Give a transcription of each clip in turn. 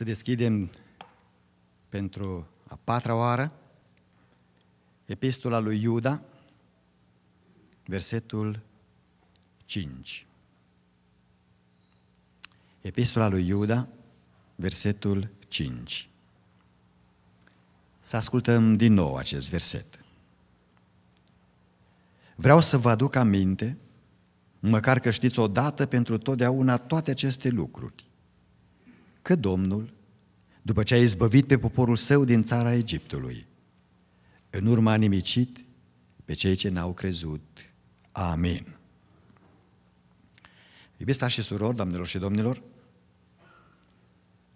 Să deschidem pentru a patra oară epistola lui Iuda, versetul 5. Epistola lui Iuda, versetul 5. Să ascultăm din nou acest verset. Vreau să vă aduc aminte, măcar că știți odată pentru totdeauna toate aceste lucruri, că Domnul, după ce a izbăvit pe poporul său din țara Egiptului, în urma a nimicit pe cei ce n-au crezut. Amin. Iubiți și surori, doamnelor și domnilor,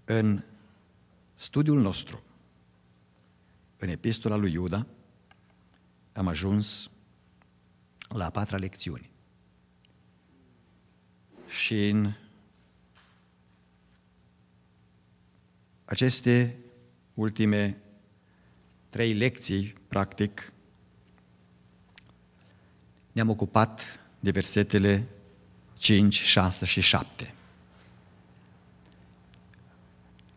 în studiul nostru, în epistola lui Iuda, am ajuns la a patra lecțiune. Și în Aceste ultime trei lecții, practic, ne-am ocupat de versetele 5, 6 și 7.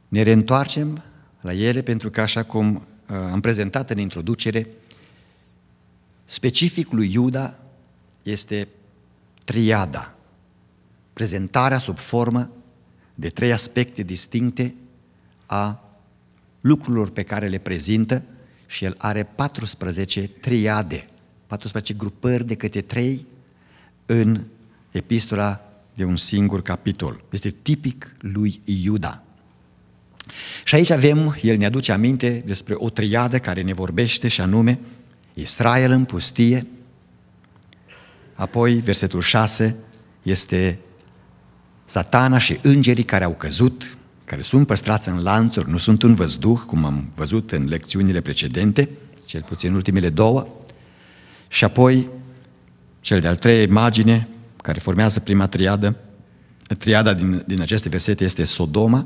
Ne reîntoarcem la ele pentru că, așa cum uh, am prezentat în introducere, specificul lui Iuda este triada, prezentarea sub formă de trei aspecte distincte a lucrurilor pe care le prezintă și el are 14 triade, 14 grupări de câte trei în epistola de un singur capitol. Este tipic lui Iuda. Și aici avem, el ne aduce aminte despre o triadă care ne vorbește și anume Israel în pustie, apoi versetul 6 este satana și îngerii care au căzut, care sunt păstrați în lanțuri, nu sunt în văzduh, cum am văzut în lecțiunile precedente, cel puțin ultimele două, și apoi cel de-al treia imagine, care formează prima triadă, triada din, din aceste versete este Sodoma,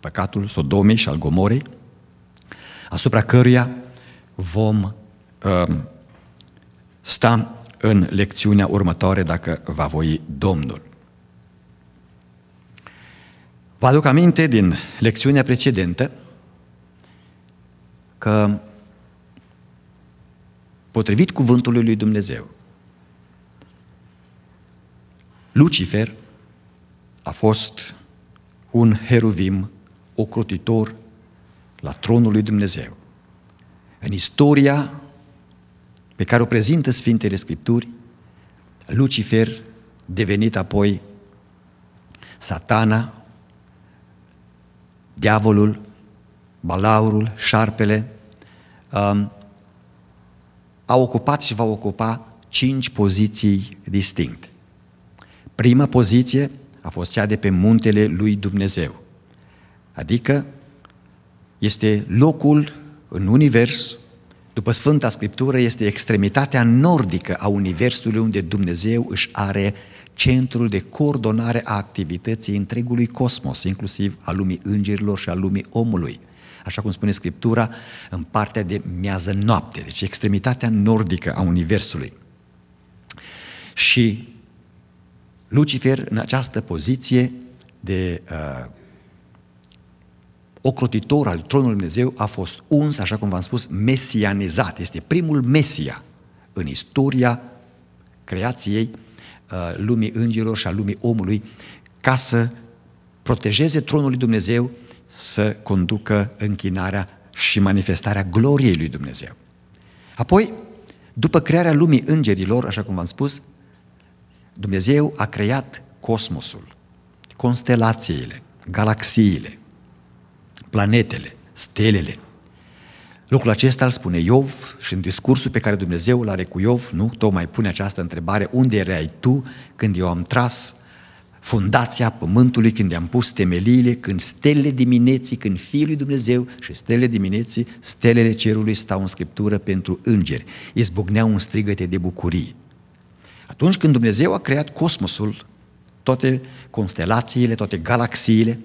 păcatul Sodomei și al Gomorei, asupra căruia vom um, sta în lecțiunea următoare, dacă va voi Domnul. Vă aduc aminte din lecțiunea precedentă că potrivit cuvântului lui Dumnezeu, Lucifer a fost un heruvim ocrotitor la tronul lui Dumnezeu. În istoria pe care o prezintă Sfintele Scripturi, Lucifer, devenit apoi satana, diavolul, balaurul, șarpele, um, ocupat și va ocupa cinci poziții distincte. Prima poziție a fost cea de pe muntele lui Dumnezeu, adică este locul în univers, după Sfânta Scriptură, este extremitatea nordică a universului unde Dumnezeu își are centrul de coordonare a activității întregului cosmos, inclusiv a lumii îngerilor și a lumii omului. Așa cum spune Scriptura, în partea de miază noapte, deci extremitatea nordică a Universului. Și Lucifer, în această poziție de uh, ocrotitor al tronului Dumnezeu, a fost uns, așa cum v-am spus, mesianizat. Este primul mesia în istoria creației Uh, lumii îngerilor și a lumii omului ca să protejeze tronul lui Dumnezeu, să conducă închinarea și manifestarea gloriei lui Dumnezeu. Apoi, după crearea lumii îngerilor, așa cum v-am spus, Dumnezeu a creat cosmosul, constelațiile, galaxiile, planetele, stelele, Lucrul acesta îl spune Iov și în discursul pe care Dumnezeu îl are cu Iov, nu? Tocmai pune această întrebare, unde erai tu când eu am tras fundația pământului, când i-am pus temeliile, când stelele dimineții, când Fiul lui Dumnezeu și stelele dimineții, stelele cerului stau în scriptură pentru îngeri. Izbucneau un strigăte de bucurie. Atunci când Dumnezeu a creat cosmosul, toate constelațiile, toate galaxiile,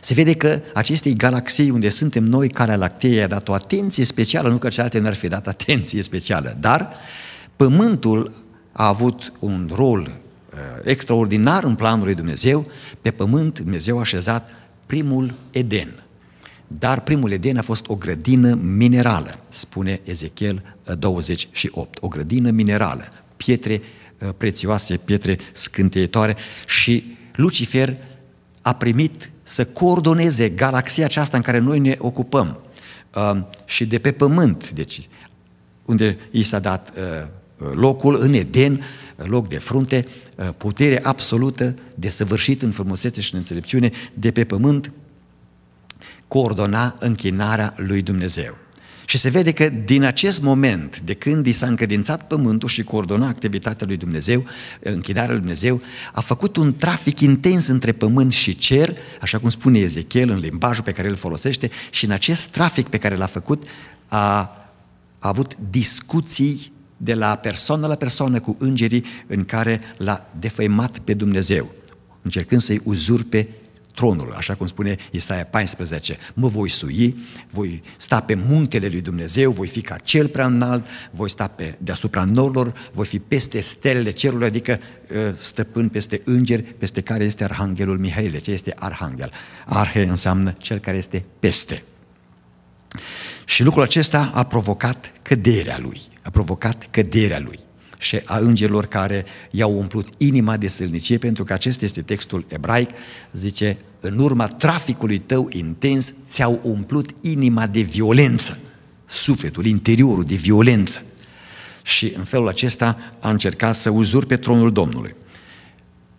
se vede că acestei galaxii unde suntem noi, Calea Lactee, i-a dat o atenție specială, nu că celelalte n-ar fi dat atenție specială, dar Pământul a avut un rol uh, extraordinar în planul lui Dumnezeu. Pe Pământ Dumnezeu a așezat primul Eden. Dar primul Eden a fost o grădină minerală, spune Ezechiel 28. Uh, o grădină minerală, pietre uh, prețioase, pietre scânteitoare și Lucifer a primit să coordoneze galaxia aceasta în care noi ne ocupăm um, și de pe pământ, deci unde i s-a dat uh, locul în Eden, loc de frunte, uh, putere absolută, de săvârșit în frumusețe și în înțelepciune, de pe pământ, coordona închinarea lui Dumnezeu. Și se vede că din acest moment, de când i s-a încredințat pământul și coordona activitatea lui Dumnezeu, închinarea lui Dumnezeu, a făcut un trafic intens între pământ și cer, așa cum spune Ezechiel în limbajul pe care îl folosește, și în acest trafic pe care l-a făcut a, a avut discuții de la persoană la persoană cu îngerii în care l-a defăimat pe Dumnezeu, încercând să-i uzurpe tronul, așa cum spune Isaia 14. Mă voi sui, voi sta pe muntele lui Dumnezeu, voi fi ca cel prea înalt, voi sta pe, deasupra norilor, voi fi peste stelele cerului, adică ă, stăpân peste îngeri, peste care este Arhanghelul Mihail. Ce deci este Arhanghel? Arhe înseamnă cel care este peste. Și lucrul acesta a provocat căderea lui. A provocat căderea lui și a îngerilor care i-au umplut inima de sâlnicie, pentru că acesta este textul ebraic, zice, în urma traficului tău intens ți-au umplut inima de violență, sufletul, interiorul de violență. Și în felul acesta a încercat să uzurpe tronul Domnului.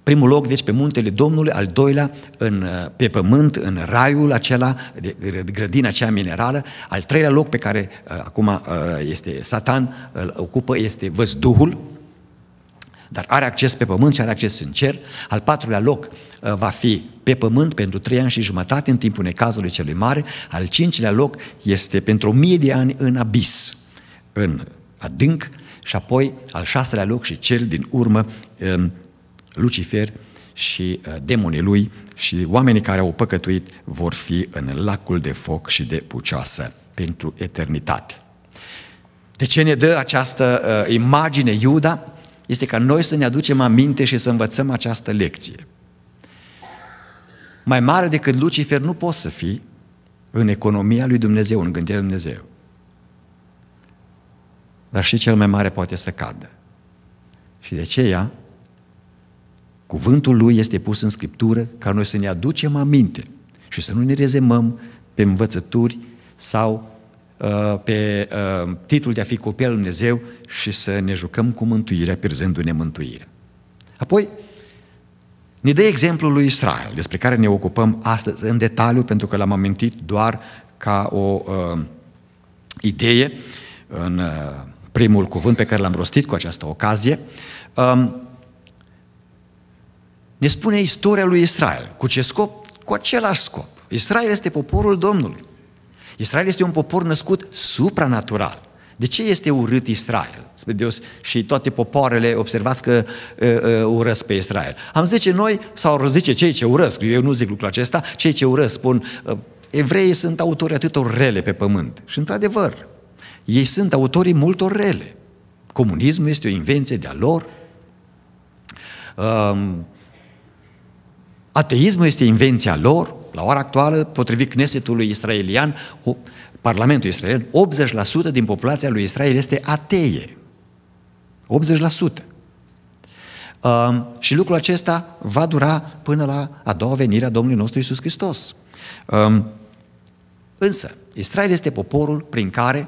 Primul loc, deci, pe muntele Domnului, al doilea, în, uh, pe pământ, în raiul acela, de, grădina aceea minerală, al treilea loc pe care uh, acum uh, este Satan, îl ocupă, este văzduhul, dar are acces pe pământ și are acces în cer. Al patrulea loc va fi pe pământ pentru trei ani și jumătate în timpul necazului celui mare. Al cincilea loc este pentru o mie de ani în abis, în adânc. Și apoi al șaselea loc și cel din urmă um, Lucifer și uh, demonii lui și oamenii care au păcătuit vor fi în lacul de foc și de pucioasă pentru eternitate. De ce ne dă această uh, imagine Iuda? Este ca noi să ne aducem aminte și să învățăm această lecție. Mai mare decât Lucifer nu poți să fii în economia lui Dumnezeu, în gândirea lui Dumnezeu. Dar și cel mai mare poate să cadă. Și de aceea Cuvântul Lui este pus în Scriptură ca noi să ne aducem aminte și să nu ne rezemăm pe învățături sau uh, pe uh, titlul de a fi copil al Dumnezeu și să ne jucăm cu mântuirea, pierzându-ne mântuirea. Apoi, ne dă exemplul lui Israel, despre care ne ocupăm astăzi în detaliu, pentru că l-am amintit doar ca o uh, idee în uh, primul cuvânt pe care l-am rostit cu această ocazie. Uh, ne spune istoria lui Israel. Cu ce scop? Cu același scop. Israel este poporul Domnului. Israel este un popor născut supranatural. De ce este urât Israel? Spre Deus și toate popoarele, observați că uh, uh, urăsc pe Israel. Am zice noi, sau zice cei ce urăsc, eu nu zic lucrul acesta, cei ce urăsc spun, uh, evreii sunt autorii atâtor rele pe pământ. Și într-adevăr, ei sunt autorii multor rele. Comunismul este o invenție de-a lor. Uh, Ateismul este invenția lor, la ora actuală, potrivit Knesetului israelian, Parlamentul israelian, 80% din populația lui Israel este ateie. 80%. Uh, și lucrul acesta va dura până la a doua venire a Domnului nostru Isus Hristos. Uh, însă, Israel este poporul prin care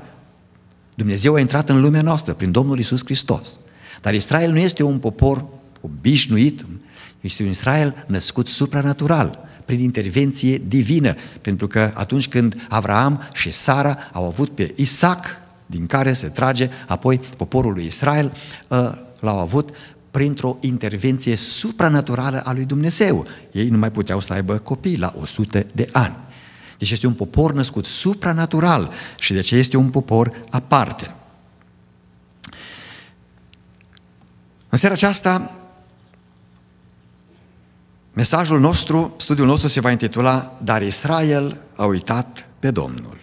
Dumnezeu a intrat în lumea noastră, prin Domnul Isus Hristos. Dar Israel nu este un popor obișnuit, este un Israel născut supranatural, prin intervenție divină, pentru că atunci când Avraam și Sara au avut pe Isaac, din care se trage apoi poporul lui Israel, ă, l-au avut printr-o intervenție supranaturală a lui Dumnezeu. Ei nu mai puteau să aibă copii la 100 de ani. Deci este un popor născut supranatural și de ce este un popor aparte. În seara aceasta Mesajul nostru, studiul nostru se va intitula Dar Israel a uitat pe Domnul.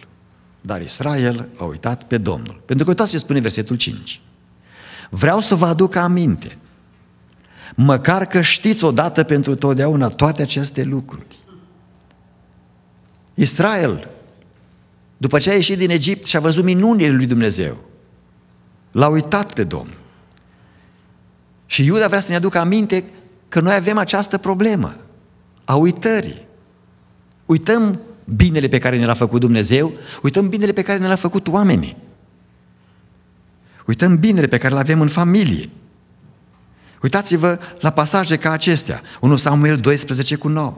Dar Israel a uitat pe Domnul. Pentru că uitați ce spune versetul 5. Vreau să vă aduc aminte, măcar că știți odată pentru totdeauna toate aceste lucruri. Israel, după ce a ieșit din Egipt și a văzut minunile lui Dumnezeu, l-a uitat pe Domnul. Și Iuda vrea să ne aducă aminte că noi avem această problemă a uitării. Uităm binele pe care ne l-a făcut Dumnezeu, uităm binele pe care ne l-a făcut oamenii. Uităm binele pe care le avem în familie. Uitați-vă la pasaje ca acestea. 1 Samuel 12 cu 9,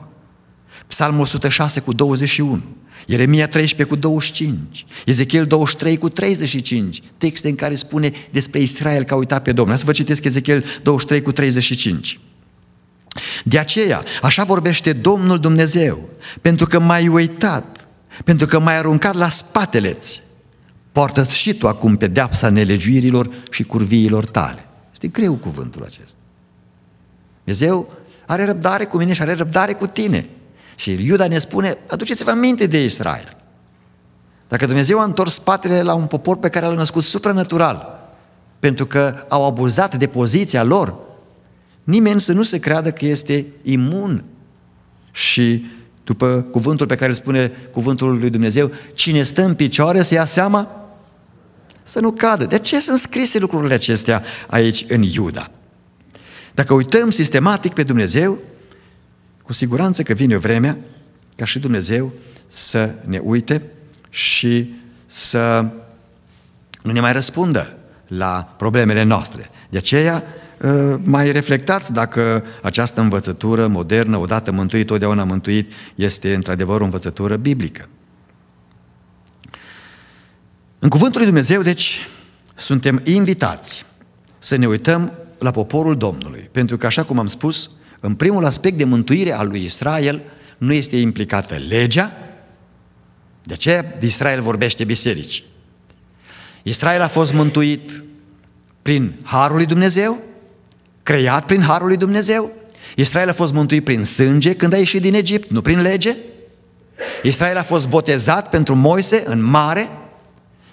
psalmul 106 cu 21, Ieremia 13 cu 25, Ezechiel 23 cu 35, texte în care spune despre Israel că a uitat pe Domnul. Să vă citesc Ezechiel 23 cu 35. De aceea, așa vorbește Domnul Dumnezeu, pentru că m-ai uitat, pentru că m-ai aruncat la spateleți. poartă și tu acum pedeapsa nelegiuirilor și curviilor tale. Este greu cuvântul acesta. Dumnezeu are răbdare cu mine și are răbdare cu tine. Și Iuda ne spune, aduceți-vă minte de Israel. Dacă Dumnezeu a întors spatele la un popor pe care l-a născut supranatural, pentru că au abuzat de poziția lor, Nimeni să nu se creadă că este imun. Și după cuvântul pe care îl spune cuvântul lui Dumnezeu, cine stă în picioare să ia seama să nu cadă. De ce sunt scrise lucrurile acestea aici în Iuda? Dacă uităm sistematic pe Dumnezeu, cu siguranță că vine vremea ca și Dumnezeu să ne uite și să nu ne mai răspundă la problemele noastre. De aceea, Ă, mai reflectați dacă această învățătură modernă, odată mântuit, totdeauna mântuit, este într-adevăr o învățătură biblică. În cuvântul lui Dumnezeu, deci, suntem invitați să ne uităm la poporul Domnului, pentru că, așa cum am spus, în primul aspect de mântuire al lui Israel nu este implicată legea, de aceea Israel vorbește biserici. Israel a fost mântuit prin Harul lui Dumnezeu, creat prin Harul lui Dumnezeu. Israel a fost mântuit prin sânge când a ieșit din Egipt, nu prin lege. Israel a fost botezat pentru Moise în mare.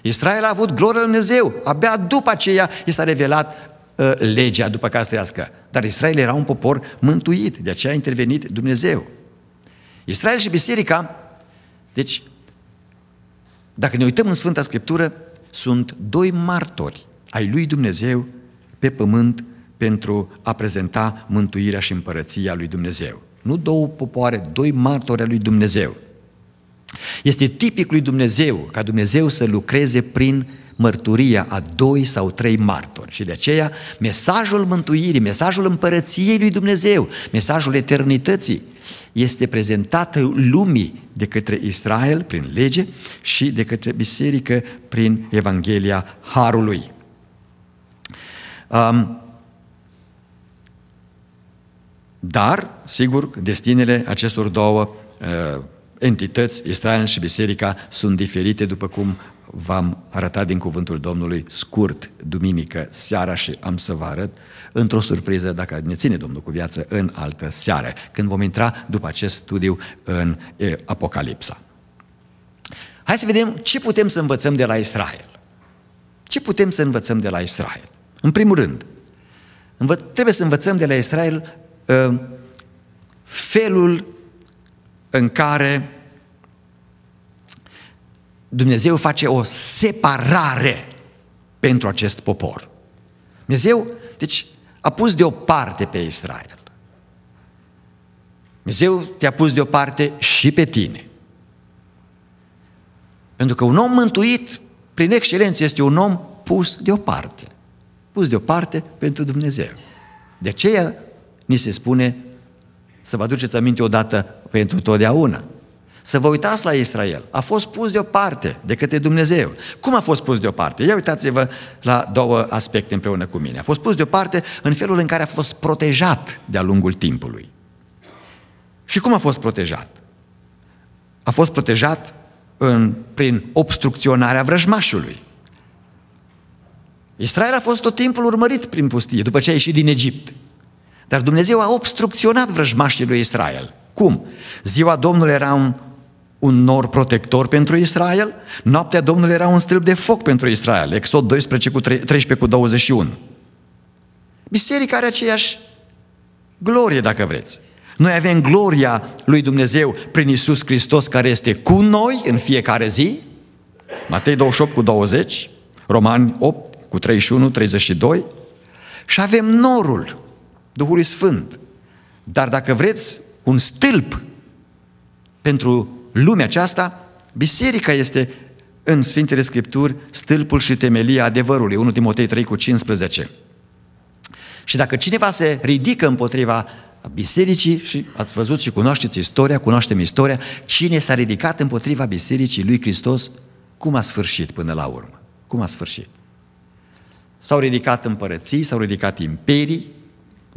Israel a avut gloria lui Dumnezeu. Abia după aceea i s-a revelat uh, legea după care să trăiască. Dar Israel era un popor mântuit, de aceea a intervenit Dumnezeu. Israel și biserica, deci, dacă ne uităm în Sfânta Scriptură, sunt doi martori ai lui Dumnezeu pe pământ pentru a prezenta mântuirea și împărăția lui Dumnezeu. Nu două popoare, doi martori ai lui Dumnezeu. Este tipic lui Dumnezeu ca Dumnezeu să lucreze prin mărturia a doi sau trei martori. Și de aceea, mesajul mântuirii, mesajul împărăției lui Dumnezeu, mesajul eternității, este prezentat lumii de către Israel prin lege și de către biserică prin Evanghelia Harului. Um, dar, sigur, destinele acestor două uh, entități, Israel și Biserica, sunt diferite, după cum v-am arătat din cuvântul Domnului scurt, duminică, seara și am să vă arăt, într-o surpriză, dacă ne ține Domnul cu viață, în altă seară, când vom intra după acest studiu în e, Apocalipsa. Hai să vedem ce putem să învățăm de la Israel. Ce putem să învățăm de la Israel? În primul rând, trebuie să învățăm de la Israel Ehm, felul în care Dumnezeu face o separare pentru acest popor. Dumnezeu, deci, a pus deoparte pe Israel. Dumnezeu te-a pus deoparte și pe tine. Pentru că un om mântuit, prin excelență, este un om pus deoparte. Pus deoparte pentru Dumnezeu. De aceea ni se spune să vă aduceți aminte odată pentru totdeauna. Să vă uitați la Israel. A fost pus deoparte de către Dumnezeu. Cum a fost pus deoparte? Ia uitați-vă la două aspecte împreună cu mine. A fost pus deoparte în felul în care a fost protejat de-a lungul timpului. Și cum a fost protejat? A fost protejat în, prin obstrucționarea vrăjmașului. Israel a fost tot timpul urmărit prin pustie, după ce a ieșit din Egipt. Dar Dumnezeu a obstrucționat vrăjmașii lui Israel. Cum? Ziua Domnului era un, un nor protector pentru Israel, noaptea Domnului era un stâlp de foc pentru Israel, Exod 12 cu 13 cu 21. Biserica are aceeași glorie, dacă vreți. Noi avem gloria lui Dumnezeu prin Isus Hristos care este cu noi în fiecare zi. Matei 28 cu 20, Romani 8 cu 31, 32. Și avem norul Duhului Sfânt. Dar dacă vreți un stâlp pentru lumea aceasta, biserica este în Sfintele Scripturi stâlpul și temelia adevărului, 1 Timotei 3 cu 15. Și dacă cineva se ridică împotriva bisericii, și ați văzut și cunoașteți istoria, cunoaștem istoria, cine s-a ridicat împotriva bisericii lui Hristos, cum a sfârșit până la urmă? Cum a sfârșit? S-au ridicat împărății, s-au ridicat imperii,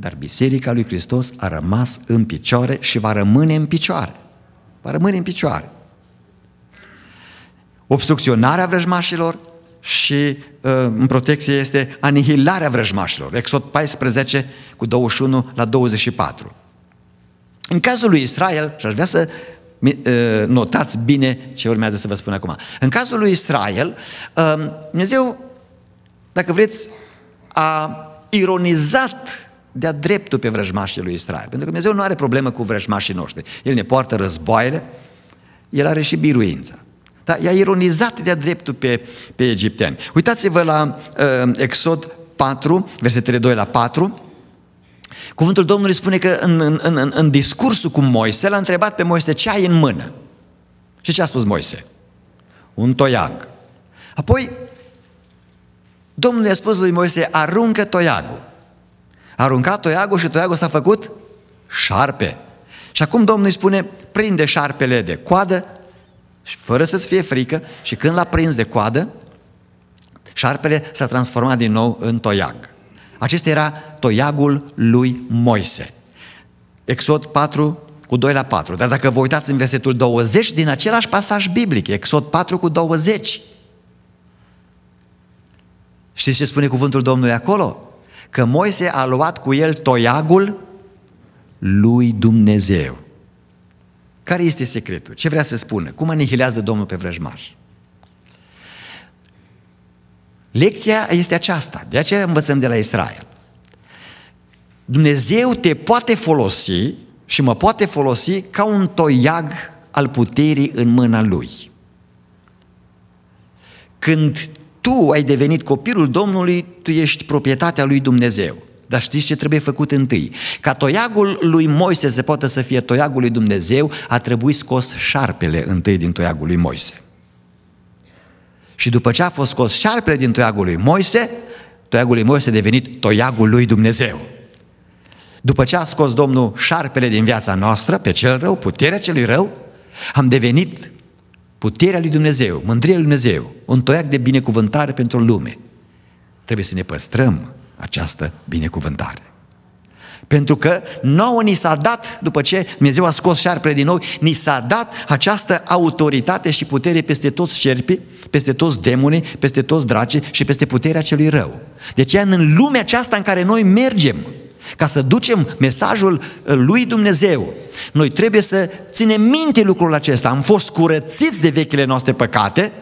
dar Biserica lui Hristos a rămas în picioare și va rămâne în picioare. Va rămâne în picioare. Obstrucționarea vrăjmașilor și uh, în protecție este anihilarea vrăjmașilor. Exod 14 cu 21 la 24. În cazul lui Israel, și aș vrea să uh, notați bine ce urmează să vă spun acum. În cazul lui Israel, uh, Dumnezeu, dacă vreți, a ironizat dea dreptul pe vrăjmașii lui Israel. Pentru că Dumnezeu nu are problemă cu vrăjmașii noștri. El ne poartă războaiele, el are și biruința. Da? I-a ironizat de-a dreptul pe, pe egipteni. Uitați-vă la uh, Exod 4, versetele 2 la 4. Cuvântul Domnului spune că în, în, în, în discursul cu Moise l-a întrebat pe Moise ce ai în mână. Și ce a spus Moise? Un toiag. Apoi, Domnul i-a spus lui Moise, aruncă toiagul. A aruncat toiagul și toiagul s-a făcut șarpe. Și acum Domnul îi spune, prinde șarpele de coadă, fără să-ți fie frică, și când l-a prins de coadă, șarpele s-a transformat din nou în toiag. Acesta era toiagul lui Moise. Exod 4 cu 2 la 4. Dar dacă vă uitați în versetul 20 din același pasaj biblic, Exod 4 cu 20, știți ce spune cuvântul Domnului acolo? că Moise a luat cu el toiagul lui Dumnezeu. Care este secretul? Ce vrea să spună? Cum anihilează Domnul pe vrăjmaș? Lecția este aceasta, de aceea învățăm de la Israel. Dumnezeu te poate folosi și mă poate folosi ca un toiag al puterii în mâna Lui. Când tu ai devenit copilul Domnului, tu ești proprietatea lui Dumnezeu. Dar știți ce trebuie făcut întâi? Ca toiagul lui Moise se poate să fie toiagul lui Dumnezeu, a trebuit scos șarpele întâi din toiagul lui Moise. Și după ce a fost scos șarpele din toiagul lui Moise, toiagul lui Moise a devenit toiagul lui Dumnezeu. După ce a scos Domnul șarpele din viața noastră, pe cel rău, puterea celui rău, am devenit puterea lui Dumnezeu, mândria lui Dumnezeu, un toiac de binecuvântare pentru lume. Trebuie să ne păstrăm această binecuvântare. Pentru că nouă ni s-a dat, după ce Dumnezeu a scos șarpele din nou, ni s-a dat această autoritate și putere peste toți șerpii, peste toți demonii, peste toți draci și peste puterea celui rău. Deci în lumea aceasta în care noi mergem, ca să ducem mesajul uh, lui Dumnezeu. Noi trebuie să ținem minte lucrul acesta. Am fost curățiți de vechile noastre păcate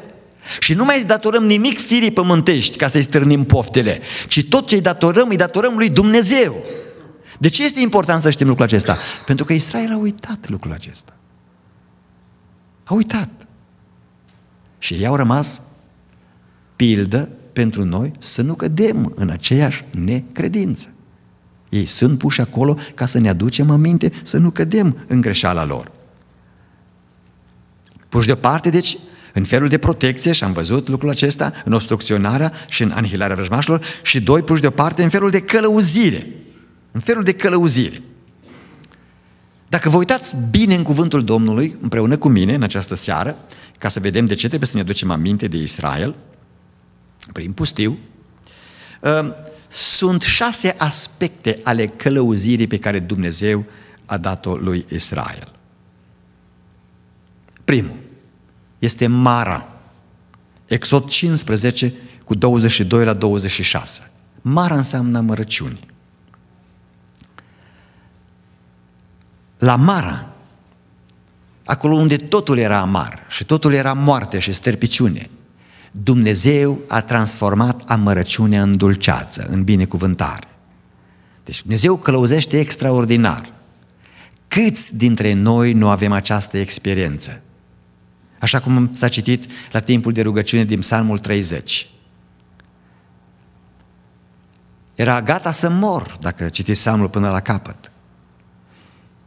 și nu mai îi datorăm nimic firii pământești ca să-i strânim poftele, ci tot ce îi datorăm, îi datorăm lui Dumnezeu. De ce este important să știm lucrul acesta? Pentru că Israel a uitat lucrul acesta. A uitat. Și ei au rămas pildă pentru noi să nu cădem în aceeași necredință. Ei sunt puși acolo ca să ne aducem aminte să nu cădem în greșeala lor. Puși deoparte, deci, în felul de protecție, și am văzut lucrul acesta, în obstrucționarea și în anihilarea vrăjmașilor, și doi, puși deoparte, în felul de călăuzire. În felul de călăuzire. Dacă vă uitați bine în cuvântul Domnului, împreună cu mine, în această seară, ca să vedem de ce trebuie să ne aducem aminte de Israel, prin pustiu, ă, sunt șase aspecte ale călăuzirii pe care Dumnezeu a dat-o lui Israel. Primul este Mara, Exod 15 cu 22 la 26. Mara înseamnă amărăciuni. La Mara, acolo unde totul era amar și totul era moarte și sterpiciune, Dumnezeu a transformat amărăciunea în dulceață, în binecuvântare. Deci Dumnezeu călăuzește extraordinar. Câți dintre noi nu avem această experiență? Așa cum s-a citit la timpul de rugăciune din Psalmul 30. Era gata să mor, dacă citiți Psalmul până la capăt.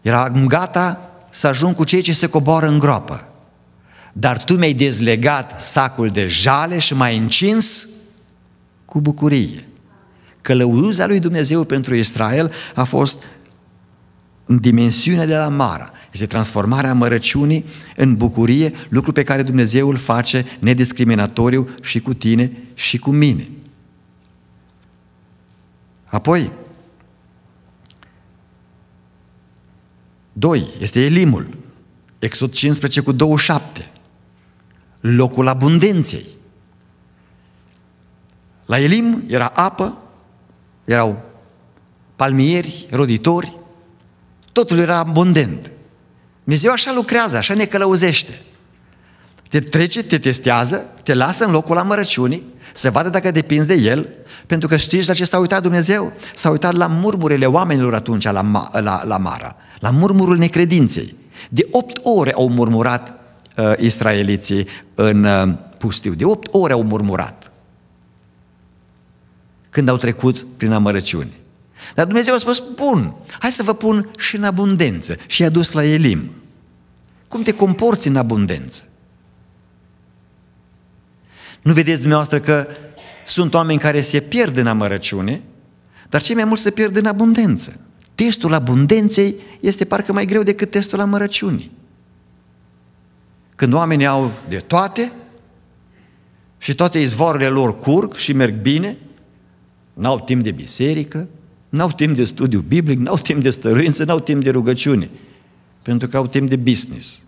Era gata să ajung cu cei ce se coboară în groapă dar tu mi-ai dezlegat sacul de jale și m-ai încins cu bucurie. Călăuza lui Dumnezeu pentru Israel a fost în dimensiunea de la Mara. Este transformarea mărăciunii în bucurie, lucru pe care Dumnezeu îl face nediscriminatoriu și cu tine și cu mine. Apoi, doi, este Elimul, Exod 15 cu 27 locul abundenței. La Elim era apă, erau palmieri, roditori, totul era abundent. Dumnezeu așa lucrează, așa ne călăuzește. Te trece, te testează, te lasă în locul amărăciunii, să vadă dacă depinzi de el, pentru că știți la ce s-a uitat Dumnezeu? S-a uitat la murmurile oamenilor atunci la, la, la Mara, la murmurul necredinței. De opt ore au murmurat uh, israeliții în uh, pustiu. De opt ore au murmurat când au trecut prin amărăciuni. Dar Dumnezeu a spus, bun, hai să vă pun și în abundență. Și i-a dus la Elim. Cum te comporți în abundență? Nu vedeți dumneavoastră că sunt oameni care se pierd în amărăciune, dar cei mai mult se pierd în abundență. Testul abundenței este parcă mai greu decât testul amărăciunii când oamenii au de toate și toate izvoarele lor curg și merg bine, n-au timp de biserică, n-au timp de studiu biblic, n-au timp de stăruință, n-au timp de rugăciune, pentru că au timp de business.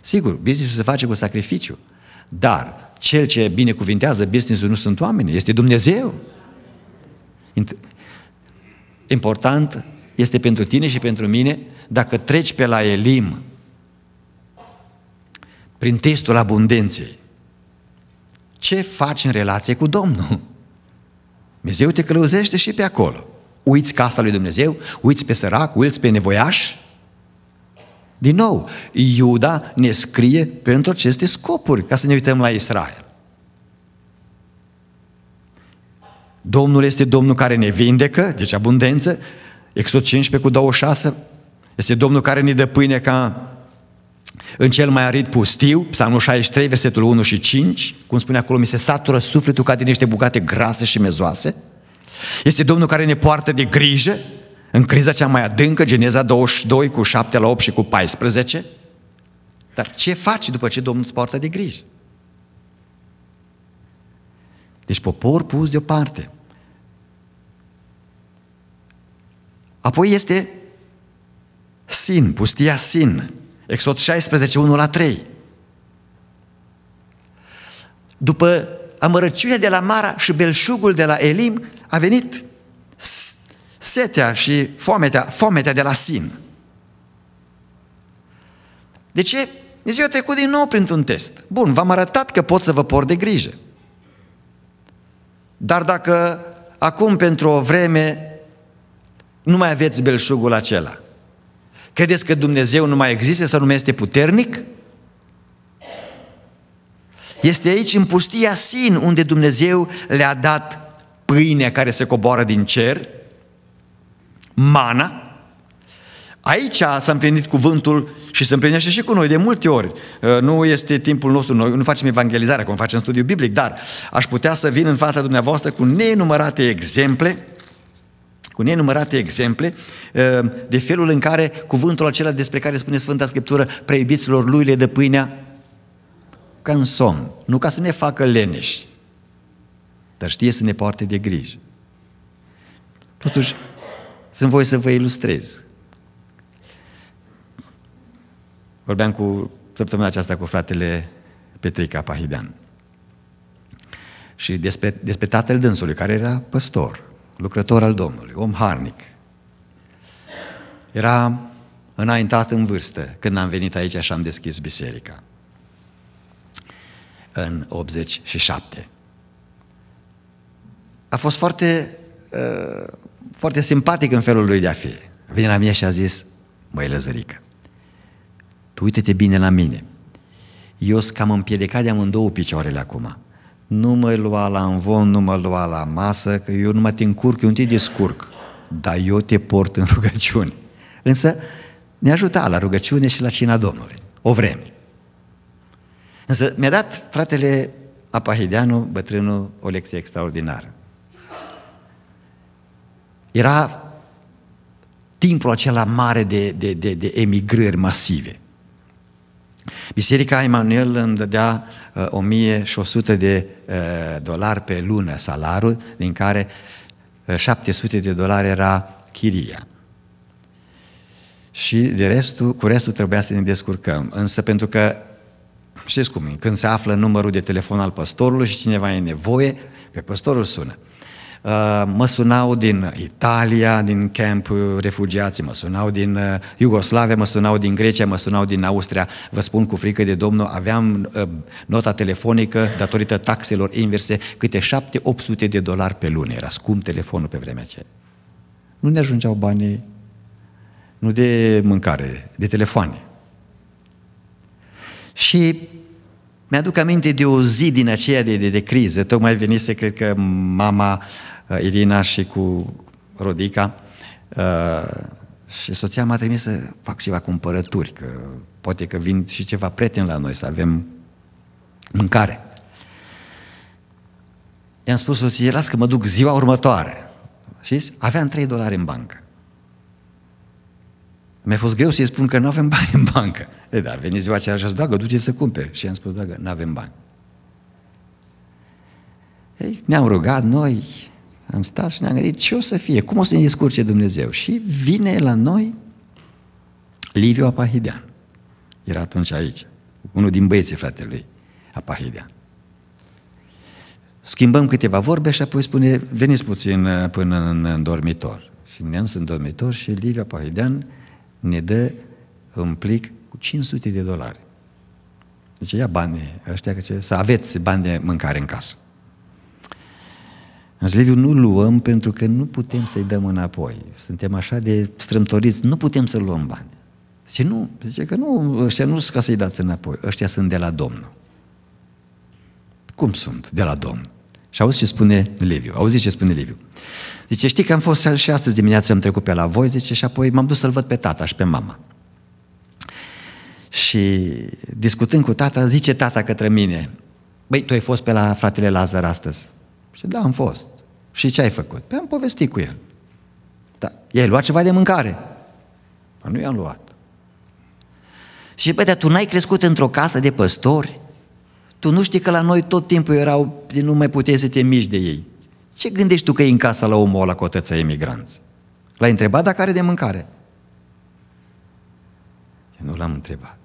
Sigur, businessul se face cu sacrificiu, dar cel ce binecuvintează businessul nu sunt oameni, este Dumnezeu. Important este pentru tine și pentru mine dacă treci pe la Elim, prin testul abundenței. Ce faci în relație cu Domnul? Dumnezeu te călăuzește și pe acolo. Uiți casa lui Dumnezeu, uiți pe sărac, uiți pe nevoiaș. Din nou, Iuda ne scrie pentru aceste scopuri, ca să ne uităm la Israel. Domnul este Domnul care ne vindecă, deci abundență, Exod 15 cu 26, este Domnul care ne dă pâine ca în cel mai arid pustiu, psalmul 63, versetul 1 și 5, cum spune acolo, mi se satură sufletul ca din niște bucate grase și mezoase. Este Domnul care ne poartă de grijă în criza cea mai adâncă, Geneza 22 cu 7 la 8 și cu 14. Dar ce faci după ce Domnul îți poartă de grijă? Deci popor pus deoparte. Apoi este Sin, pustia Sin. Exod 16, 1 la 3. După amărăciunea de la Mara și belșugul de la Elim, a venit setea și foametea, foametea de la Sin. De ce? Dumnezeu a trecut din nou printr-un test. Bun, v-am arătat că pot să vă port de grijă. Dar dacă acum pentru o vreme nu mai aveți belșugul acela, Credeți că Dumnezeu nu mai există sau nu mai este puternic? Este aici în pustia Sin, unde Dumnezeu le-a dat pâinea care se coboară din cer, mana. Aici s-a împlinit cuvântul și se împlinește și cu noi de multe ori. Uh, nu este timpul nostru, noi nu facem evangelizarea, cum facem studiu biblic, dar aș putea să vin în fața dumneavoastră cu nenumărate exemple cu nenumărate exemple uh, de felul în care cuvântul acela despre care spune Sfânta Scriptură, preibiților lui le dă pâinea ca în somn, nu ca să ne facă leneși, dar știe să ne poarte de grijă. Totuși, sunt voi să vă ilustrez. Vorbeam cu săptămâna aceasta cu fratele Petrica Pahidan și despre, despre tatăl dânsului, care era păstor lucrător al Domnului, om harnic. Era înaintat în vârstă când am venit aici și am deschis biserica. În 87. A fost foarte, ă, foarte simpatic în felul lui de a fi. A venit la mine și a zis, măi Lăzărică, tu uite-te bine la mine. Eu sunt cam împiedicat de amândouă picioarele acum nu mă lua la învon, nu mă lua la masă, că eu numai te încurc, eu nu te descurc, dar eu te port în rugăciune. Însă ne ajuta la rugăciune și la cina Domnului, o vreme. Însă mi-a dat fratele Apahideanu, bătrânul, o lecție extraordinară. Era timpul acela mare de, de, de, de emigrări masive. Biserica Emanuel îmi dădea uh, 1100 uh, de uh, dolari pe lună salarul, din care 700 uh, de dolari era chiria. Și de restul, cu restul trebuia să ne descurcăm. Însă pentru că, știți cum, când se află numărul de telefon al păstorului și cineva e nevoie, pe păstorul sună. Uh, mă sunau din Italia, din camp uh, refugiații, mă sunau din uh, Iugoslavia, mă sunau din Grecia, mă sunau din Austria. Vă spun cu frică de Domnul, aveam nota telefonică datorită taxelor inverse, câte 7-800 de dolari pe lună. Era scump telefonul pe vremea aceea. Nu ne ajungeau banii, nu de mâncare, de telefoane. Și mi-aduc aminte de o zi din aceea de, de, de criză, tocmai venise, cred că mama Uh, Irina și cu Rodica uh, și soția m-a trimis să fac ceva cumpărături, că poate că vin și ceva prieteni la noi, să avem mâncare. I-am spus soției, las că mă duc ziua următoare. Și aveam 3 dolari în bancă. Mi-a fost greu să-i spun că nu avem bani în bancă. E, dar veni ziua aceea și a zis, dragă, du-te să cumperi. Și i-am spus, dragă, nu avem bani. Ei, ne-am rugat noi, am stat și ne-am gândit ce o să fie, cum o să ne descurce Dumnezeu. Și vine la noi Liviu Apahidean. Era atunci aici. Unul din băieții fratelui Apahidean. Schimbăm câteva vorbe și apoi spune, veniți puțin uh, până în, în dormitor. Și ne-am în dormitor și Liviu Apahidean ne dă un plic cu 500 de dolari. Deci ia bani, ăștia, că ce, să aveți bani de mâncare în casă. Zleviu nu luăm pentru că nu putem să-i dăm înapoi. Suntem așa de strâmtoriți, nu putem să luăm bani. Zice, nu, zice că nu, ăștia nu sunt ca să-i dați înapoi, ăștia sunt de la Domnul. Cum sunt de la Domnul? Și auzi ce spune Liviu, auzi ce spune Liviu. Zice, știi că am fost și astăzi dimineață, am trecut pe la voi, zice, și apoi m-am dus să-l văd pe tata și pe mama. Și discutând cu tata, zice tata către mine, băi, tu ai fost pe la fratele Lazar astăzi? Și da, am fost. Și ce ai făcut? Păi am povestit cu el. Da. I-ai luat ceva de mâncare? dar păi nu i-am luat. Și păi dar tu n-ai crescut într-o casă de păstori? Tu nu știi că la noi tot timpul erau, nu mai puteai să te miști de ei. Ce gândești tu că e în casa la omul ăla cu o tăță emigranți? L-ai întrebat dacă are de mâncare? Eu nu l-am întrebat.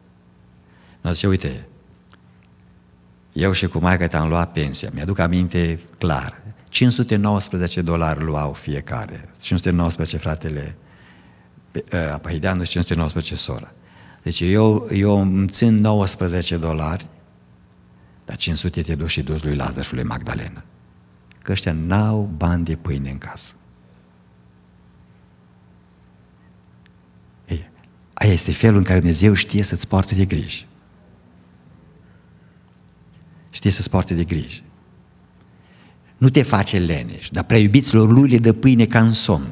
Dar zice, uite, eu și cu maica te-am luat pensia, mi-aduc aminte clar. 519 dolari luau fiecare. 519 fratele ă, Apahideanu și 519 sora. Deci eu, eu îmi țin 19 dolari, dar 500 te duci și duci lui Lazar și lui Magdalena. Că ăștia n-au bani de pâine în casă. Ei, aia este felul în care Dumnezeu știe să-ți poarte de griji. Știe să-ți poarte de griji nu te face leneș, dar prea iubiților lui le dă pâine ca în somn.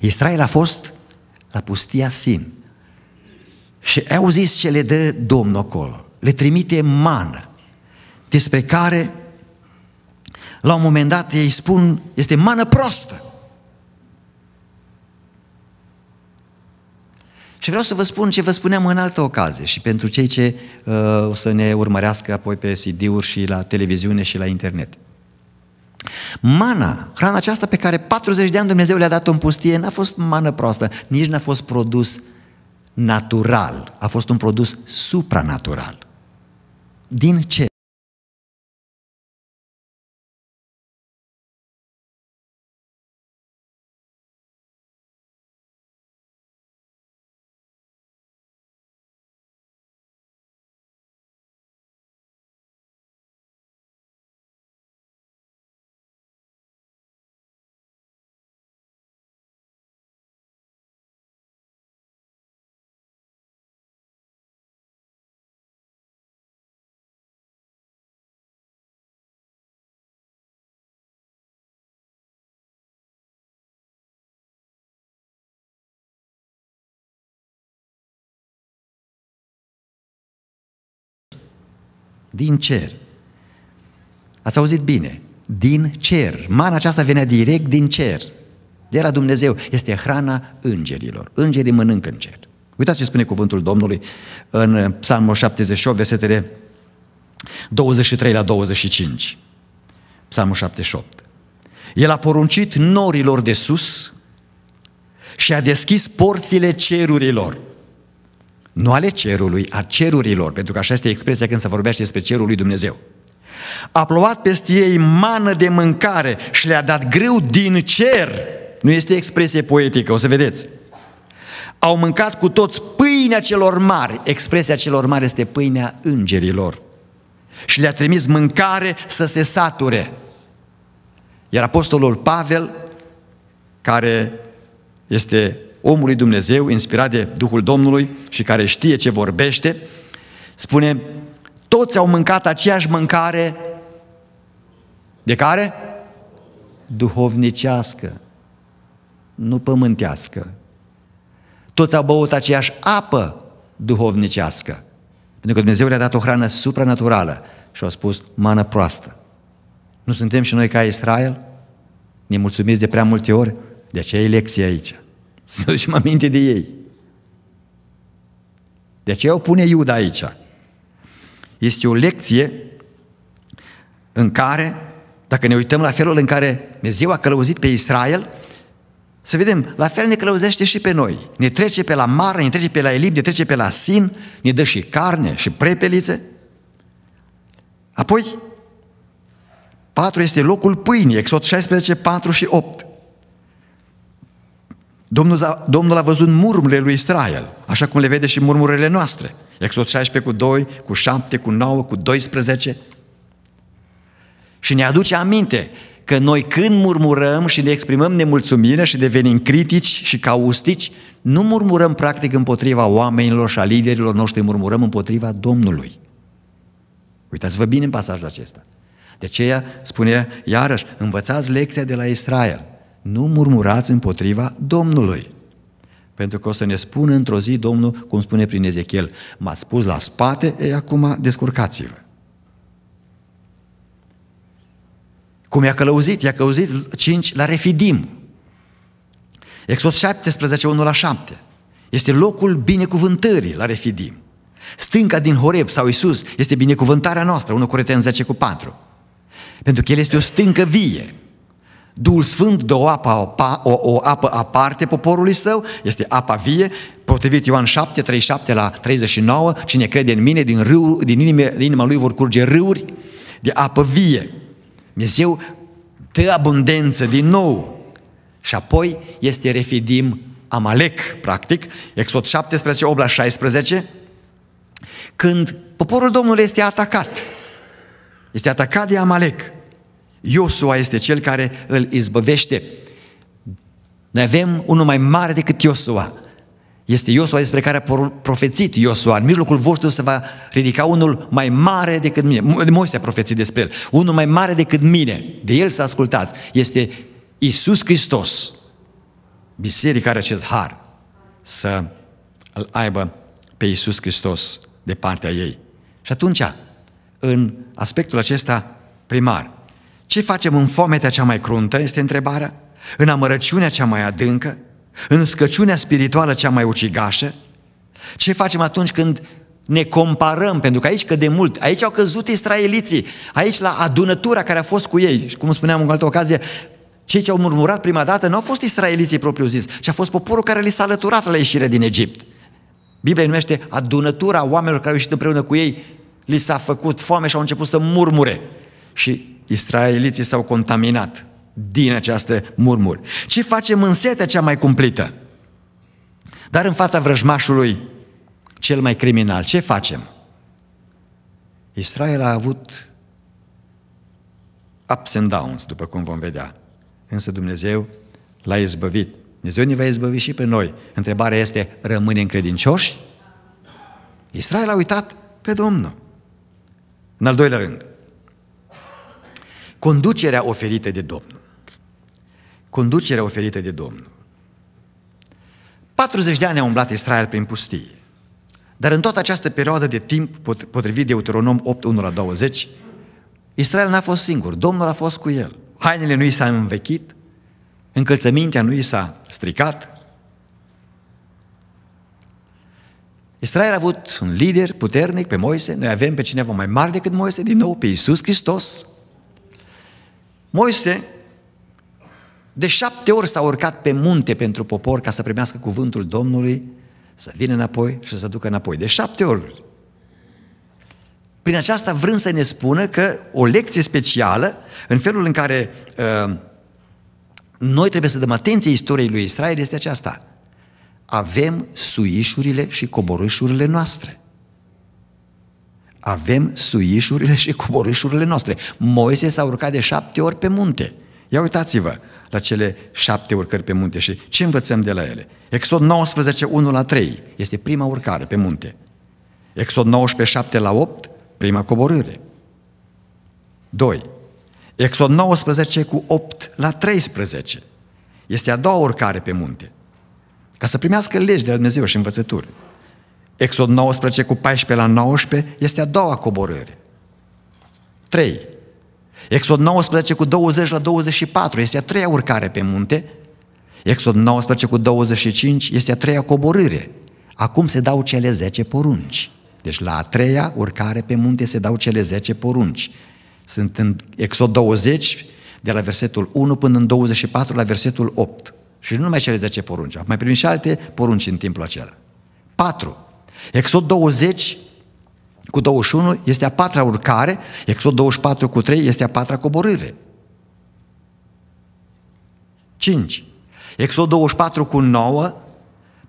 Israel a fost la pustia Sin. Și au zis ce le dă Domnul acolo. Le trimite mană, despre care la un moment dat ei spun, este mană prostă. Și vreau să vă spun ce vă spuneam în altă ocazie și pentru cei ce uh, o să ne urmărească apoi pe CD-uri și la televiziune și la internet. Uh, Mana, hrana aceasta pe care 40 de ani Dumnezeu le-a dat-o în pustie, n-a fost mană proastă, nici n-a fost produs natural, a fost un produs supranatural. Din ce? din cer. Ați auzit bine, din cer. Mana aceasta venea direct din cer. De la Dumnezeu este hrana îngerilor. Îngerii mănâncă în cer. Uitați ce spune cuvântul Domnului în Psalmul 78, versetele 23 la 25. Psalmul 78. El a poruncit norilor de sus și a deschis porțile cerurilor nu ale cerului, a cerurilor, pentru că așa este expresia când se vorbește despre cerul lui Dumnezeu. A plouat peste ei mană de mâncare și le-a dat greu din cer. Nu este expresie poetică, o să vedeți. Au mâncat cu toți pâinea celor mari. Expresia celor mari este pâinea îngerilor. Și le-a trimis mâncare să se sature. Iar apostolul Pavel, care este omul lui Dumnezeu, inspirat de Duhul Domnului și care știe ce vorbește, spune, toți au mâncat aceeași mâncare de care? Duhovnicească, nu pământească. Toți au băut aceeași apă duhovnicească, pentru că Dumnezeu le-a dat o hrană supranaturală și au spus mană proastă. Nu suntem și noi ca Israel? Ne mulțumiți de prea multe ori? De aceea e lecție aici. Să ne aducem aminte de ei. De aceea o pune Iuda aici. Este o lecție în care, dacă ne uităm la felul în care Dumnezeu a călăuzit pe Israel, să vedem, la fel ne călăuzește și pe noi. Ne trece pe la mare, ne trece pe la Elib, ne trece pe la Sin, ne dă și carne și prepelițe. Apoi, 4 este locul pâinii, Exod 16, 4 și 8. Domnul, Domnul a văzut murmurile lui Israel, așa cum le vede și murmurile noastre. Exod 16 cu 2, cu 7, cu 9, cu 12. Și ne aduce aminte că noi când murmurăm și ne exprimăm nemulțumire și devenim critici și caustici, nu murmurăm practic împotriva oamenilor și a liderilor noștri, murmurăm împotriva Domnului. Uitați-vă bine în pasajul acesta. De aceea spune iarăși, învățați lecția de la Israel – nu murmurați împotriva Domnului. Pentru că o să ne spună într-o zi Domnul, cum spune prin Ezechiel, m-ați spus la spate, e acum descurcați-vă. Cum i-a călăuzit? I-a călăuzit 5 la Refidim. Exod 17, 1 la 7. Este locul binecuvântării la Refidim. Stânca din Horeb sau Isus este binecuvântarea noastră, 1 Corinteni 10 cu 4. Pentru că El este o stâncă vie. Duhul Sfânt dă o apă, o, o apă aparte poporului său, este apa vie, potrivit Ioan 7, 37 la 39, cine crede în mine, din, râu, din inima, din inima lui vor curge râuri de apă vie. Dumnezeu dă abundență din nou. Și apoi este refidim Amalek, practic, Exod 17, 8 la 16, când poporul Domnului este atacat. Este atacat de Amalek. Iosua este cel care îl izbăvește. Noi avem unul mai mare decât Iosua. Este Iosua despre care a profețit Iosua. În mijlocul vostru se va ridica unul mai mare decât mine. Moise a profețit despre el. Unul mai mare decât mine. De el să ascultați. Este Isus Hristos. Biserica are acest har să îl aibă pe Isus Hristos de partea ei. Și atunci, în aspectul acesta primar, ce facem în foametea cea mai cruntă, este întrebarea? În amărăciunea cea mai adâncă? În scăciunea spirituală cea mai ucigașă? Ce facem atunci când ne comparăm, pentru că aici că de mult, aici au căzut israeliții, aici la adunătura care a fost cu ei, și cum spuneam în altă ocazie, cei ce au murmurat prima dată nu au fost israeliții propriu zis, ci a fost poporul care li s-a alăturat la ieșire din Egipt. Biblia îi numește adunătura oamenilor care au ieșit împreună cu ei, li s-a făcut foame și au început să murmure. Și Israeliții s-au contaminat din această murmuri. Ce facem în setea cea mai cumplită? Dar în fața vrăjmașului cel mai criminal, ce facem? Israel a avut ups and downs, după cum vom vedea. Însă Dumnezeu l-a izbăvit. Dumnezeu ne va izbăvi și pe noi. Întrebarea este, rămânem credincioși? Israel a uitat pe Domnul. În al doilea rând, Conducerea oferită de Domnul. Conducerea oferită de Domnul. 40 de ani a umblat Israel prin pustie. Dar în toată această perioadă de timp, potrivit Deuteronom 8, 1 la 20, Israel n-a fost singur, Domnul a fost cu el. Hainele nu i s-a învechit, încălțămintea nu i s-a stricat. Israel a avut un lider puternic pe Moise, noi avem pe cineva mai mare decât Moise, din nou pe Iisus Hristos, Moise de șapte ori s-a urcat pe munte pentru popor ca să primească cuvântul Domnului, să vină înapoi și să ducă înapoi. De șapte ori. Prin aceasta vrând să ne spună că o lecție specială, în felul în care uh, noi trebuie să dăm atenție istoriei lui Israel, este aceasta. Avem suișurile și coborâșurile noastre. Avem suișurile și coborâșurile noastre. Moise s-a urcat de șapte ori pe munte. Ia uitați-vă la cele șapte urcări pe munte și ce învățăm de la ele. Exod 19, 1 la 3 este prima urcare pe munte. Exod 19, 7 la 8, prima coborâre. 2. Exod 19 cu 8 la 13 este a doua urcare pe munte. Ca să primească legi de la Dumnezeu și învățături. Exod 19 cu 14 la 19 este a doua coborâre. 3. Exod 19 cu 20 la 24 este a treia urcare pe munte. Exod 19 cu 25 este a treia coborâre. Acum se dau cele 10 porunci. Deci la a treia urcare pe munte se dau cele 10 porunci. Sunt în Exod 20, de la versetul 1 până în 24 la versetul 8. Și nu numai cele 10 porunci, Am mai primit și alte porunci în timpul acela. 4. Exod 20 cu 21 este a patra urcare, Exod 24 cu 3 este a patra coborâre. 5. Exod 24 cu 9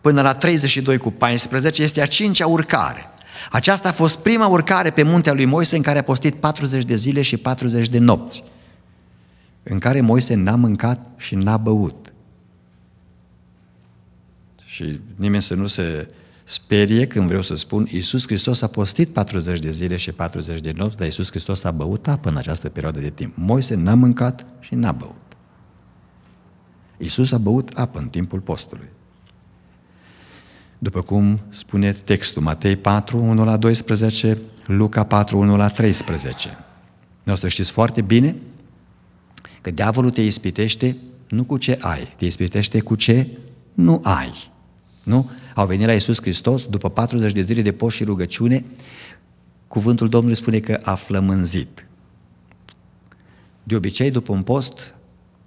până la 32 cu 14 este a cincea urcare. Aceasta a fost prima urcare pe muntea lui Moise în care a postit 40 de zile și 40 de nopți, în care Moise n-a mâncat și n-a băut. Și nimeni să nu se sperie când vreau să spun Iisus Hristos a postit 40 de zile și 40 de nopți, dar Iisus Hristos a băut apă în această perioadă de timp. Moise n-a mâncat și n-a băut. Iisus a băut apă în timpul postului. După cum spune textul Matei 4, 1 la 12, Luca 4, 1 la 13. Ne o să știți foarte bine că diavolul te ispitește nu cu ce ai, te ispitește cu ce nu ai. Nu? Au venit la Iisus Hristos după 40 de zile de post și rugăciune. Cuvântul Domnului spune că a flămânzit. De obicei, după un post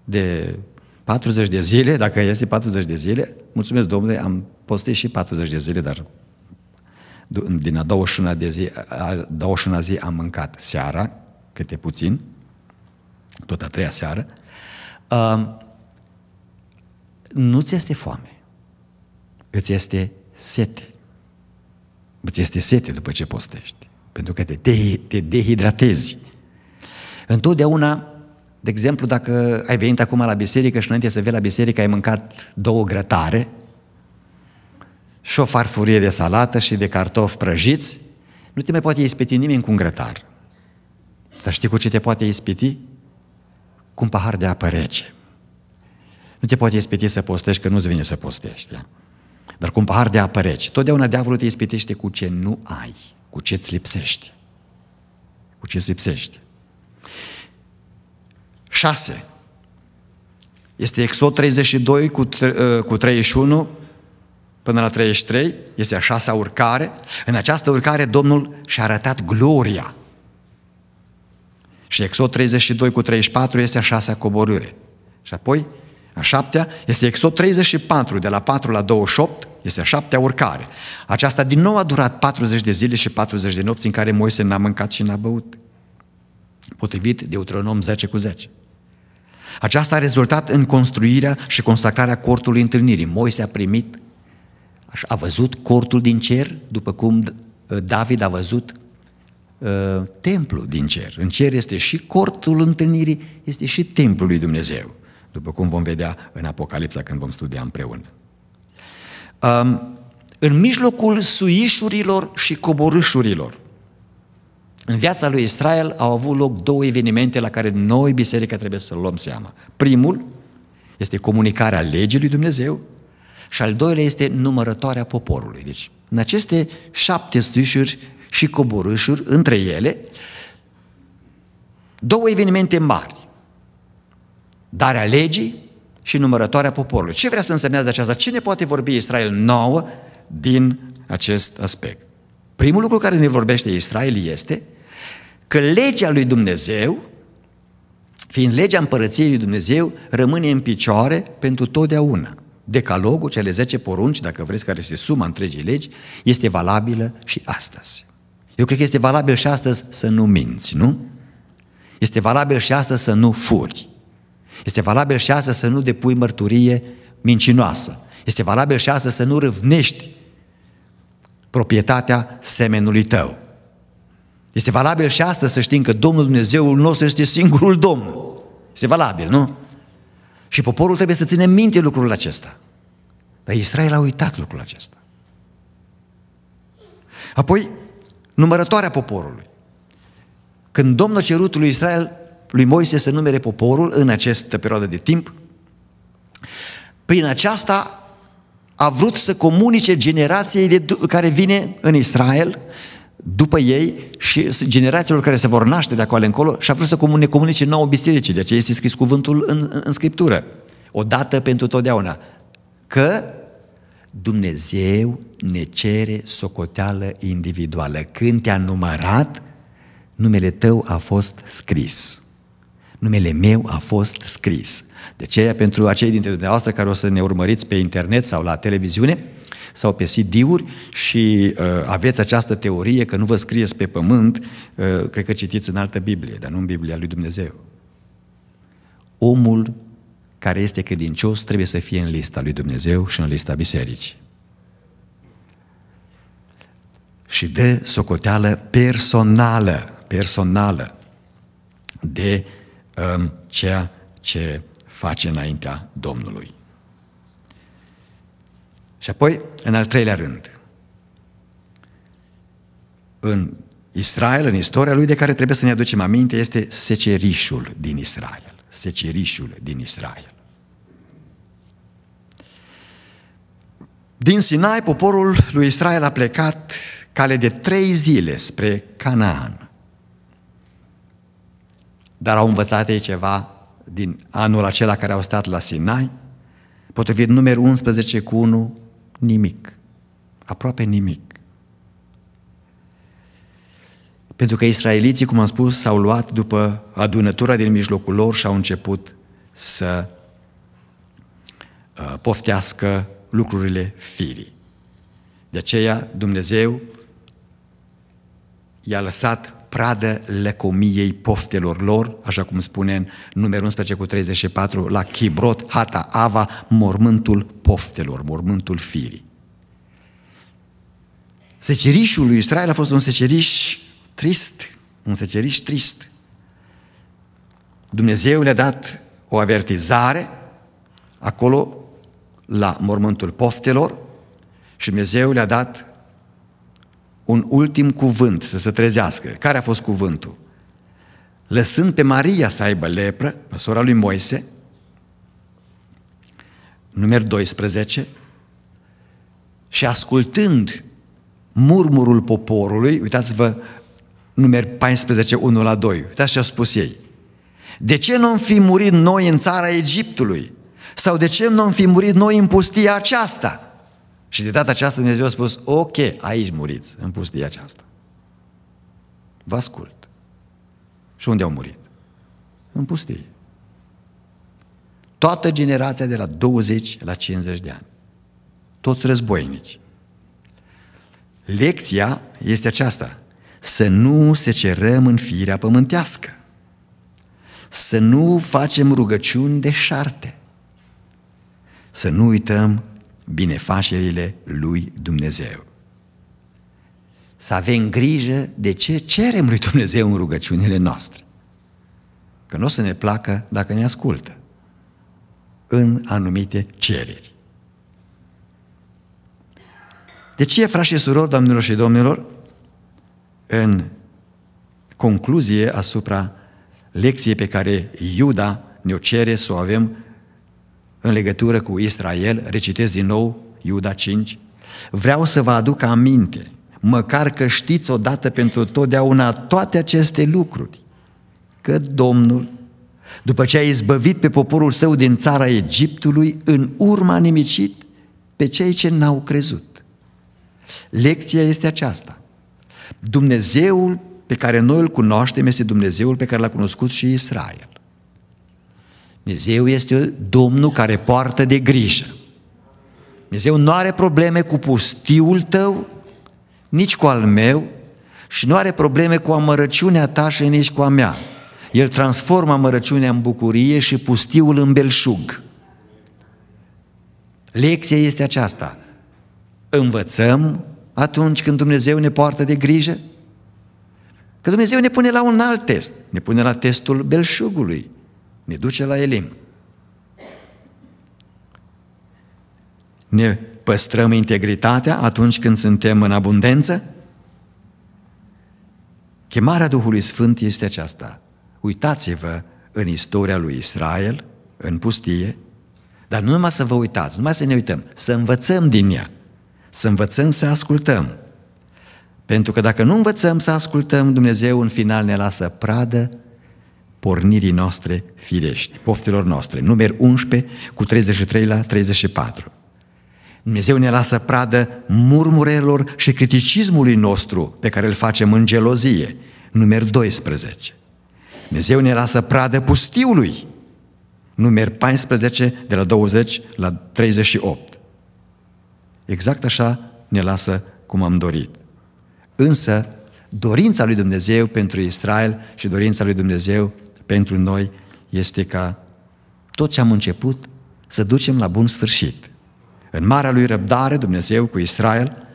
de 40 de zile, dacă este 40 de zile, mulțumesc Domnule, am postit și 40 de zile, dar din a 21 de zi, a 21 zi am mâncat seara, câte puțin, tot a treia seară, uh, nu ți este foame îți este sete. Îți este sete după ce postești, pentru că te, de, te dehidratezi. Întotdeauna, de exemplu, dacă ai venit acum la biserică și înainte să vii la biserică ai mâncat două grătare și o farfurie de salată și de cartofi prăjiți, nu te mai poate ispiti nimeni cu un grătar. Dar știi cu ce te poate ispiti? Cu un pahar de apă rece. Nu te poate ispiti să postești, că nu-ți vine să postești. Dar cu un pahar de apă rece. Totdeauna diavolul te ispitește cu ce nu ai, cu ce îți lipsește. Cu ce îți lipsește. 6. Este Exod 32 cu, ă, cu 31 până la 33, este a șasea urcare. În această urcare Domnul și-a arătat gloria. Și Exod 32 cu 34 este a șasea coborâre. Și apoi, a șaptea, este Exod 34, de la 4 la 28, este a șaptea urcare. Aceasta din nou a durat 40 de zile și 40 de nopți în care Moise n-a mâncat și n-a băut. Potrivit Deuteronom 10 cu 10. Aceasta a rezultat în construirea și consacrarea cortului întâlnirii. Moise a primit, a văzut cortul din cer, după cum uh, David a văzut uh, templul din cer. În cer este și cortul întâlnirii, este și templul lui Dumnezeu, după cum vom vedea în Apocalipsa când vom studia împreună. Um, în mijlocul suișurilor și coborâșurilor. În viața lui Israel au avut loc două evenimente la care noi, biserica, trebuie să luăm seama. Primul este comunicarea legii lui Dumnezeu și al doilea este numărătoarea poporului. Deci, în aceste șapte stuișuri și coborâșuri, între ele, două evenimente mari. Darea legii și numărătoarea poporului. Ce vrea să însemnează aceasta? Cine poate vorbi Israel nouă din acest aspect? Primul lucru care ne vorbește Israel este că legea lui Dumnezeu, fiind legea împărăției lui Dumnezeu, rămâne în picioare pentru totdeauna. Decalogul, cele 10 porunci, dacă vreți, care se suma întregii legi, este valabilă și astăzi. Eu cred că este valabil și astăzi să nu minți, nu? Este valabil și astăzi să nu furi. Este valabil și astăzi să nu depui mărturie mincinoasă. Este valabil și astăzi să nu râvnești proprietatea semenului tău. Este valabil și astăzi să știm că Domnul Dumnezeul nostru este singurul Domn. Este valabil, nu? Și poporul trebuie să ține minte lucrul acesta. Dar Israel a uitat lucrul acesta. Apoi, numărătoarea poporului. Când Domnul a cerut lui Israel lui Moise să numere poporul în această perioadă de timp, prin aceasta a vrut să comunice generației de, care vine în Israel după ei și generațiilor care se vor naște de acolo încolo și a vrut să comunice, comunice nouă bisericii. De aceea este scris cuvântul în, în Scriptură. O dată pentru totdeauna. Că Dumnezeu ne cere socoteală individuală. Când te-a numărat, numele tău a fost scris numele meu a fost scris. De ce? Pentru acei dintre dumneavoastră care o să ne urmăriți pe internet sau la televiziune sau pe CD-uri și uh, aveți această teorie că nu vă scrieți pe pământ, uh, cred că citiți în altă Biblie, dar nu în Biblia lui Dumnezeu. Omul care este credincios trebuie să fie în lista lui Dumnezeu și în lista bisericii. Și de socoteală personală, personală, de uh, ceea ce face înaintea Domnului. Și apoi, în al treilea rând, în Israel, în istoria lui de care trebuie să ne aducem aminte, este secerișul din Israel. Secerișul din Israel. Din Sinai, poporul lui Israel a plecat cale de trei zile spre Canaan dar au învățat ei ceva din anul acela care au stat la Sinai, potrivit numărul 11 cu 1, nimic, aproape nimic. Pentru că israeliții, cum am spus, s-au luat după adunătura din mijlocul lor și au început să uh, poftească lucrurile firii. De aceea Dumnezeu i-a lăsat pradă lăcomiei poftelor lor, așa cum spune în numărul 11 cu 34, la Chibrot, Hata, Ava, mormântul poftelor, mormântul firii. Secerișul lui Israel a fost un seceriș trist, un seceriș trist. Dumnezeu le-a dat o avertizare acolo la mormântul poftelor și Dumnezeu le-a dat un ultim cuvânt să se trezească. Care a fost cuvântul? Lăsând pe Maria să aibă lepră, pe lui Moise, număr 12, și ascultând murmurul poporului, uitați-vă număr 14, 1 la 2, uitați ce au spus ei. De ce nu am fi murit noi în țara Egiptului? Sau de ce nu am fi murit noi în pustia aceasta? Și de data aceasta Dumnezeu a spus, ok, aici muriți, în pustia aceasta. Vă ascult. Și unde au murit? În pustie. Toată generația de la 20 la 50 de ani. Toți războinici. Lecția este aceasta. Să nu se cerăm în firea pământească. Să nu facem rugăciuni de șarte. Să nu uităm binefacerile lui Dumnezeu. Să avem grijă de ce cerem lui Dumnezeu în rugăciunile noastre. Că nu o să ne placă dacă ne ascultă în anumite cereri. De ce, frați și surori, doamnelor și domnilor, în concluzie asupra lecției pe care Iuda ne-o cere să o avem în legătură cu Israel, recitesc din nou Iuda 5, vreau să vă aduc aminte, măcar că știți odată pentru totdeauna toate aceste lucruri, că Domnul, după ce a izbăvit pe poporul său din țara Egiptului, în urma nimicit pe cei ce n-au crezut. Lecția este aceasta. Dumnezeul pe care noi îl cunoaștem este Dumnezeul pe care l-a cunoscut și Israel. Dumnezeu este Domnul care poartă de grijă. Dumnezeu nu are probleme cu pustiul tău, nici cu al meu și nu are probleme cu amărăciunea ta și nici cu a mea. El transformă amărăciunea în bucurie și pustiul în belșug. Lecția este aceasta. Învățăm atunci când Dumnezeu ne poartă de grijă? Că Dumnezeu ne pune la un alt test. Ne pune la testul belșugului ne duce la Elim. Ne păstrăm integritatea atunci când suntem în abundență? Chemarea Duhului Sfânt este aceasta. Uitați-vă în istoria lui Israel, în pustie, dar nu numai să vă uitați, numai să ne uităm, să învățăm din ea, să învățăm să ascultăm. Pentru că dacă nu învățăm să ascultăm, Dumnezeu în final ne lasă pradă pornirii noastre firești, poftelor noastre. numer 11 cu 33 la 34. Dumnezeu ne lasă pradă murmurelor și criticismului nostru pe care îl facem în gelozie. Numer 12. Dumnezeu ne lasă pradă pustiului. Numer 14 de la 20 la 38. Exact așa ne lasă cum am dorit. Însă, dorința lui Dumnezeu pentru Israel și dorința lui Dumnezeu pentru noi este ca tot ce am început să ducem la bun sfârșit. În marea lui răbdare, Dumnezeu cu Israel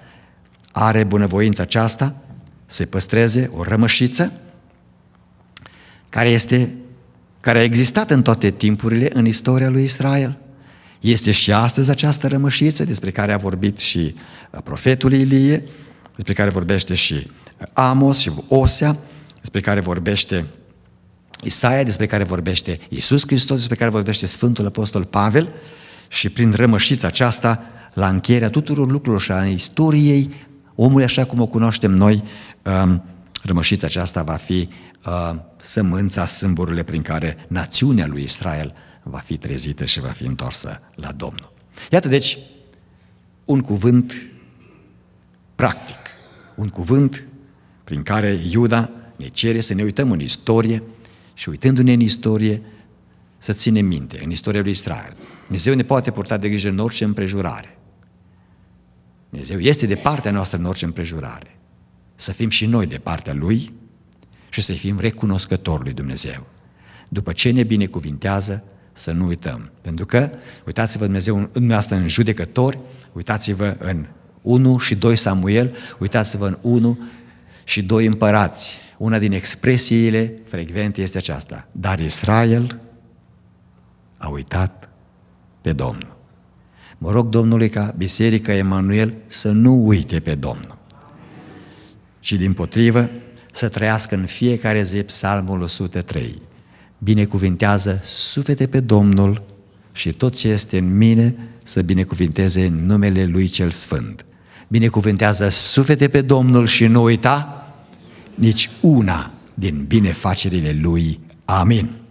are bunăvoința aceasta să păstreze o rămășiță care este care a existat în toate timpurile în istoria lui Israel. Este și astăzi această rămășiță despre care a vorbit și uh, profetul Ilie, despre care vorbește și uh, Amos și Osea, despre care vorbește Isaia despre care vorbește Iisus Hristos, despre care vorbește Sfântul Apostol Pavel și prin rămășița aceasta, la încheierea tuturor lucrurilor și a istoriei omului așa cum o cunoaștem noi, um, rămășița aceasta va fi uh, sămânța, sâmburile prin care națiunea lui Israel va fi trezită și va fi întorsă la Domnul. Iată deci un cuvânt practic, un cuvânt prin care Iuda ne cere să ne uităm în istorie, și uitându-ne în istorie, să ținem minte, în istoria lui Israel, Dumnezeu ne poate purta de grijă în orice împrejurare. Dumnezeu este de partea noastră în orice împrejurare. Să fim și noi de partea Lui și să fim recunoscători lui Dumnezeu. După ce ne binecuvintează, să nu uităm. Pentru că, uitați-vă Dumnezeu dumneavoastră în judecători, uitați-vă în 1 și 2 Samuel, uitați-vă în 1 și 2 împărați. Una din expresiile frecvente este aceasta. Dar Israel a uitat pe Domnul. Mă rog Domnului ca Biserica Emanuel să nu uite pe Domnul, Și din potrivă să trăiască în fiecare zi psalmul 103. Binecuvintează sufete pe Domnul și tot ce este în mine să binecuvinteze numele Lui Cel Sfânt. Binecuvintează sufete pe Domnul și nu uita nici una din binefacerile lui. Amin.